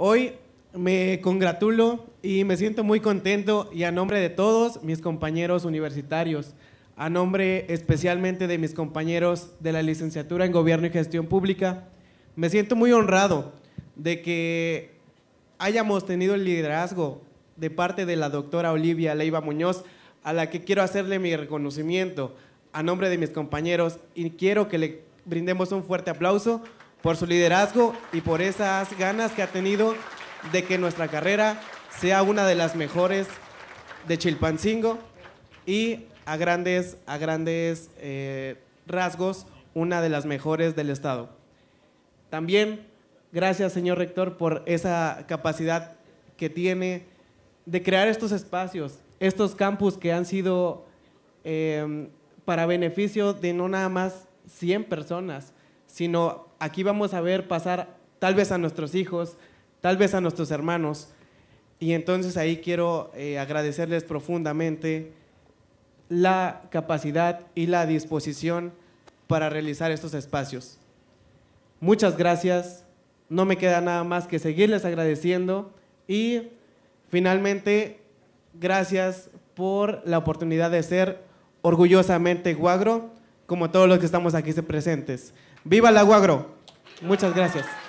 Hoy me congratulo y me siento muy contento y a nombre de todos mis compañeros universitarios, a nombre especialmente de mis compañeros de la licenciatura en Gobierno y Gestión Pública, me siento muy honrado de que hayamos tenido el liderazgo de parte de la doctora Olivia Leiva Muñoz, a la que quiero hacerle mi reconocimiento a nombre de mis compañeros y quiero que le brindemos un fuerte aplauso por su liderazgo y por esas ganas que ha tenido de que nuestra carrera sea una de las mejores de Chilpancingo y a grandes, a grandes eh, rasgos una de las mejores del Estado. También gracias, señor rector, por esa capacidad que tiene de crear estos espacios, estos campus que han sido eh, para beneficio de no nada más 100 personas, sino aquí vamos a ver pasar tal vez a nuestros hijos, tal vez a nuestros hermanos. Y entonces ahí quiero eh, agradecerles profundamente la capacidad y la disposición para realizar estos espacios. Muchas gracias. No me queda nada más que seguirles agradeciendo y finalmente gracias por la oportunidad de ser orgullosamente guagro como todos los que estamos aquí presentes. ¡Viva la Aguagro! Muchas gracias.